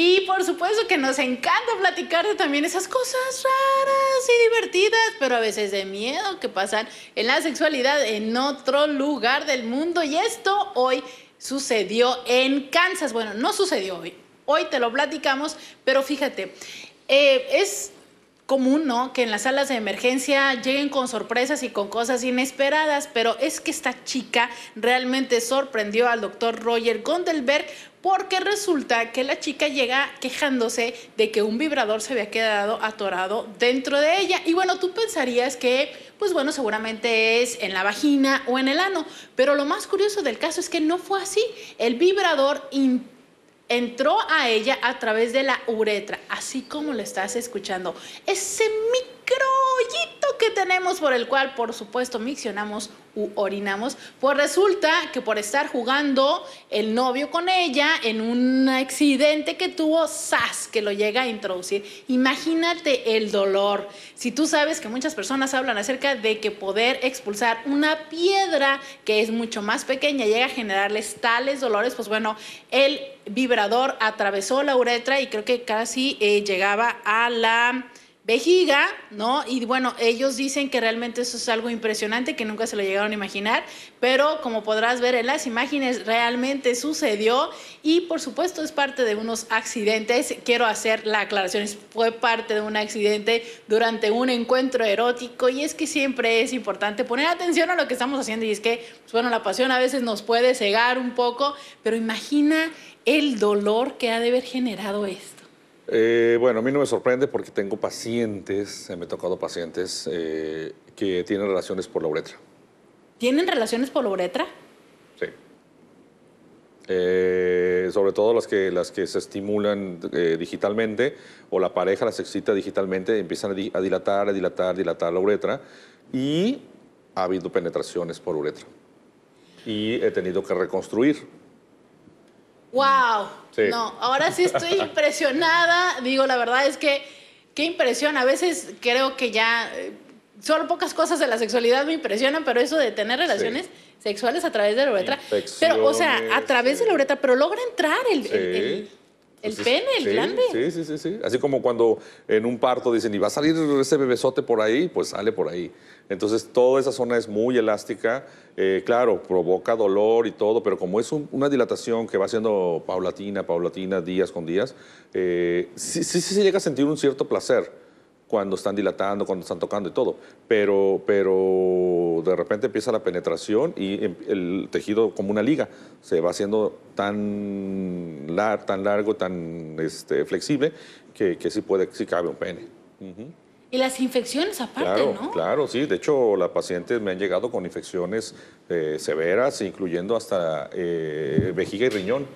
Y por supuesto que nos encanta platicar de también esas cosas raras y divertidas, pero a veces de miedo que pasan en la sexualidad en otro lugar del mundo. Y esto hoy sucedió en Kansas. Bueno, no sucedió hoy. Hoy te lo platicamos, pero fíjate, eh, es común, ¿no? Que en las salas de emergencia lleguen con sorpresas y con cosas inesperadas, pero es que esta chica realmente sorprendió al doctor Roger Gondelberg porque resulta que la chica llega quejándose de que un vibrador se había quedado atorado dentro de ella. Y bueno, tú pensarías que, pues bueno, seguramente es en la vagina o en el ano, pero lo más curioso del caso es que no fue así. El vibrador entró a ella a través de la uretra, así como lo estás escuchando. Ese micro tenemos por el cual, por supuesto, miccionamos u orinamos, pues resulta que por estar jugando el novio con ella en un accidente que tuvo, sas, que lo llega a introducir. Imagínate el dolor. Si tú sabes que muchas personas hablan acerca de que poder expulsar una piedra que es mucho más pequeña llega a generarles tales dolores, pues bueno, el vibrador atravesó la uretra y creo que casi eh, llegaba a la vejiga, ¿no? Y bueno, ellos dicen que realmente eso es algo impresionante que nunca se lo llegaron a imaginar, pero como podrás ver en las imágenes, realmente sucedió y por supuesto es parte de unos accidentes. Quiero hacer la aclaración, fue parte de un accidente durante un encuentro erótico y es que siempre es importante poner atención a lo que estamos haciendo y es que, pues, bueno, la pasión a veces nos puede cegar un poco, pero imagina el dolor que ha de haber generado esto. Eh, bueno, a mí no me sorprende porque tengo pacientes, eh, me he tocado pacientes eh, que tienen relaciones por la uretra. ¿Tienen relaciones por la uretra? Sí. sobre todo las que, las que se estimulan digitalmente o la pareja las excita digitalmente, empiezan a, a dilatar, a dilatar, a dilatar la uretra y ha habido penetraciones por uretra. Y he tenido que reconstruir ¡Wow! No, ahora sí estoy impresionada. Digo, la verdad es que qué impresión. A veces creo que ya eh, solo pocas cosas de la sexualidad me impresionan, pero eso de tener relaciones sexuales a través de la uretra. Pero, o sea, a través de la uretra, pero logra entrar el ¿El pene, el grande. Sí, sí, sí, sí. Así como cuando en un parto dicen, y va a salir ese bebesote por ahí, pues sale por ahí. Entonces, toda esa zona es muy elástica. Eh, claro, provoca dolor y todo, pero como es una dilatación que va siendo paulatina, paulatina, días con días, eh, sí, sí se llega a sentir un cierto placer cuando están dilatando, cuando están tocando y todo. Pero, pero de repente empieza la penetración y em, el tejido como una liga se va haciendo tan, tan largo, tan este, flexible que, sí puede, cabe un pene. Y las infecciones aparte, ¿no? Claro, sí. De hecho, las pacientes me han llegado con infecciones eh, severas, incluyendo hasta eh, vejiga y riñón.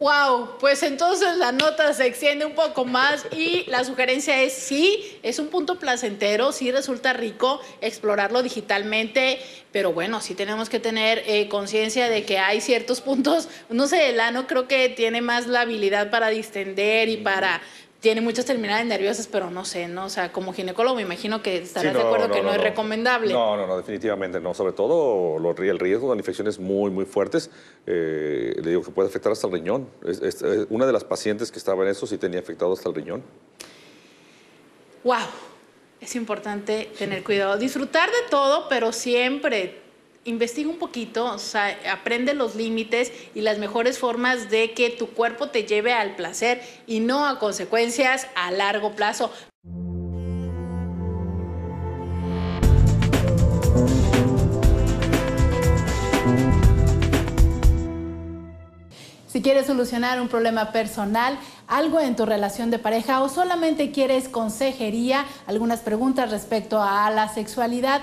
Wow, pues entonces la nota se extiende un poco más y la sugerencia es sí, es un punto placentero, sí resulta rico explorarlo digitalmente, pero bueno, sí tenemos que tener eh, conciencia de que hay ciertos puntos, no sé, el ano creo que tiene más la habilidad para distender y para tiene muchas terminales nerviosas, pero no sé, ¿no? O sea, como ginecólogo me imagino que estarás de acuerdo que no, es recomendable. No, no, no, definitivamente no. Sobre todo el riesgo de infecciones muy, muy fuertes, eh, le digo que puede afectar hasta el riñón. una de las pacientes que estaba en eso sí tenía afectado hasta el riñón. ¡Wow! Es importante tener cuidado. Disfrutar de todo, pero siempre investiga un poquito, aprende los límites y las mejores formas de que tu cuerpo te lleve al placer y no a consecuencias a largo plazo. Si quieres solucionar un problema personal, algo en tu relación de pareja o solamente quieres consejería, algunas preguntas respecto a la sexualidad,